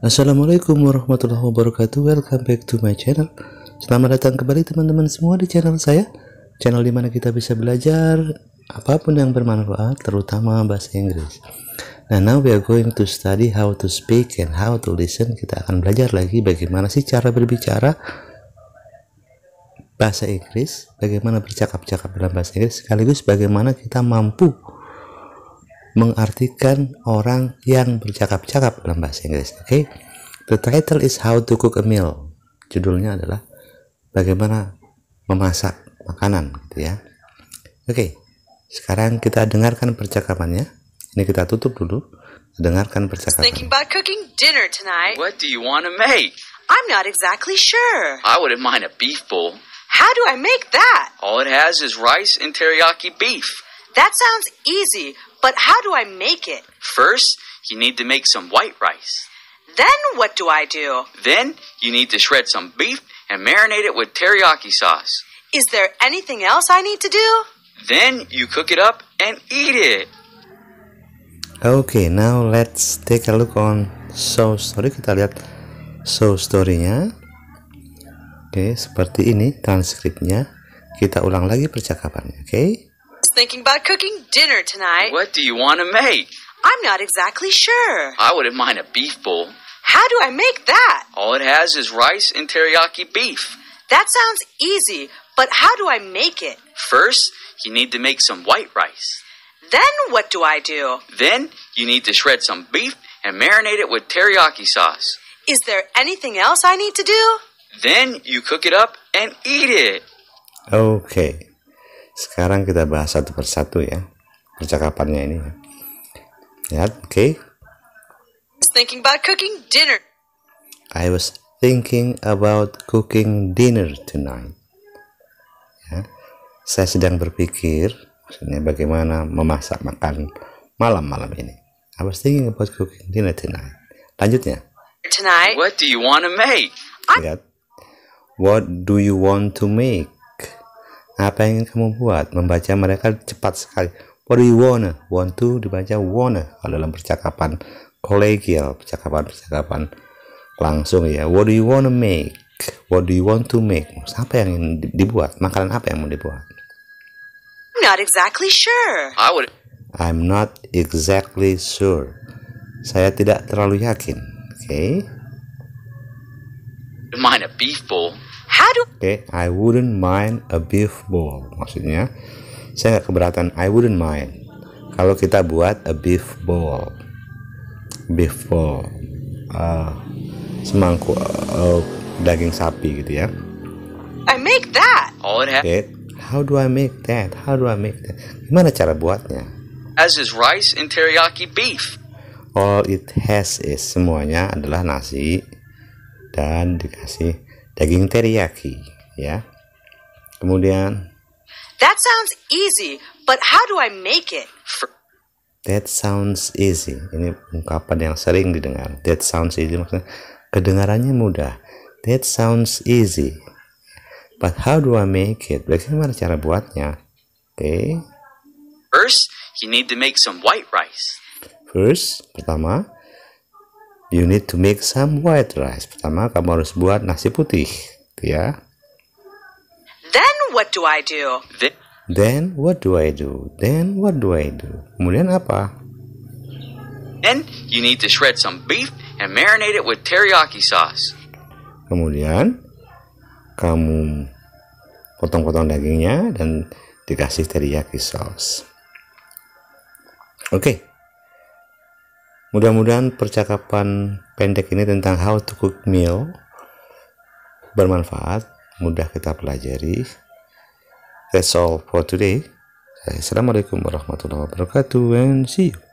Assalamualaikum warahmatullahi wabarakatuh Welcome back to my channel Selamat datang kembali teman-teman semua di channel saya Channel dimana kita bisa belajar Apapun yang bermanfaat Terutama bahasa Inggris Nah now we are going to study how to speak And how to listen Kita akan belajar lagi bagaimana sih cara berbicara Bahasa Inggris Bagaimana bercakap-cakap dalam bahasa Inggris Sekaligus bagaimana kita mampu mengartikan orang yang bercakap-cakap dalam bahasa Inggris. Oke, okay? the title is How to Cook a Meal. Judulnya adalah bagaimana memasak makanan, gitu ya. Oke, okay. sekarang kita dengarkan percakapannya. Ini kita tutup dulu. Dengarkan percakapan. Thinking about cooking dinner tonight. What do you want to make? I'm not exactly sure. I wouldn't mind a beef bowl. How do I make that? All it has is rice and teriyaki beef. That sounds easy. But how do I make it? First, you need to make some white rice. Then what do I do? Then you need to shred some beef and marinate it with teriyaki sauce. Is there anything else I need to do? Then you cook it up and eat it. Okay, now let's take a look on show story. Kita lihat show story-nya. Oke, okay, seperti ini transkripnya. Kita ulang lagi percakapannya, oke? Okay? thinking about cooking dinner tonight. What do you want to make? I'm not exactly sure. I wouldn't mind a beef bowl. How do I make that? All it has is rice and teriyaki beef. That sounds easy, but how do I make it? First, you need to make some white rice. Then what do I do? Then you need to shred some beef and marinate it with teriyaki sauce. Is there anything else I need to do? Then you cook it up and eat it. Okay. Sekarang kita bahas satu persatu ya percakapannya ini. Lihat, ya, oke. Okay. Thinking about cooking dinner. I was thinking about cooking dinner tonight. Ya, saya sedang berpikir maksudnya bagaimana memasak makan malam malam ini. I was thinking about cooking dinner tonight. Lanjutnya. Tonight, what do you want to make? Lihat. What do you want to make? Apa yang ingin kamu buat? Membaca mereka cepat sekali. What do you wanna? Want to dibaca wanna kalau dalam percakapan kolegial, percakapan-percakapan langsung ya. What do you wanna make? What do you want to make? Apa yang ingin dibuat? Makanan apa yang mau dibuat? Not exactly sure. I would. I'm not exactly sure. Saya tidak terlalu yakin. Oke. Okay. Mine a beef bowl. Aduh. Oke, okay, I wouldn't mind a beef ball. Maksudnya, saya nggak keberatan. I wouldn't mind. Kalau kita buat a beef ball, beef bowl, uh, semangkuk uh, daging sapi gitu ya. I make that. Oke, oh, okay. how do I make that? How do I make that? Gimana cara buatnya? As is rice and teriyaki beef. All it has is semuanya adalah nasi dan dikasih daging teriyaki ya kemudian that sounds easy but how do I make it that sounds easy ini ungkapan yang sering didengar that sounds easy maksudnya kedengarannya mudah that sounds easy but how do I make it bagaimana cara buatnya oke okay. first you need to make some white rice first pertama you need to make some white rice. Pertama, kamu harus buat nasi putih, gitu ya. Then what do I do? Then, what do I do? Then what do I do? Kemudian apa? Then you need to shred some beef and marinate it with teriyaki sauce. Kemudian kamu potong-potong dagingnya dan dikasih teriyaki sauce. Oke. Okay. Mudah-mudahan percakapan pendek ini tentang how to cook meal bermanfaat, mudah kita pelajari. That's all for today. Assalamualaikum warahmatullahi wabarakatuh and see you.